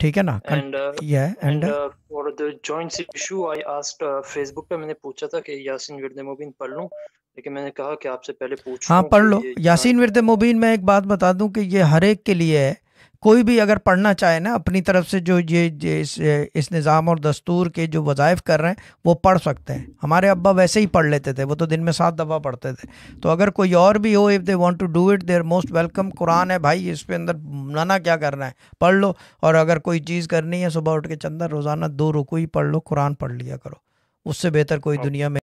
ठीक है ना एंड या and for the joints issue I asked Facebook पे मैंने पूछा था कि यासीन विरदमोबिन पढ़ लूं लेकिन मैंने कहा कि आपसे पहले पूछ हाँ पढ़ लो यासीन विरदमोबिन मैं एक बात बता दूं कि ये हर एक के लिए है कोई भी अगर पढ़ना चाहे ना अपनी तरफ से जो ये, इस, इस निज़ाम और दस्तूर के जो वजायफ़ कर रहे हैं वो पढ़ सकते हैं हमारे अब्बा वैसे ही पढ़ लेते थे वो तो दिन में सात दफ़ा पढ़ते थे तो अगर कोई और भी हो if they want to do it there most welcome Quran है भाई इस पर अंदर मना क्या करना है पढ़ लो और अगर कोई चीज़ करनी है सुबह उठ के चंदर रोज़ाना दो रुकू ही पढ़ लो कुरान पढ़ लिया करो उससे बेहतर कोई दुनिया में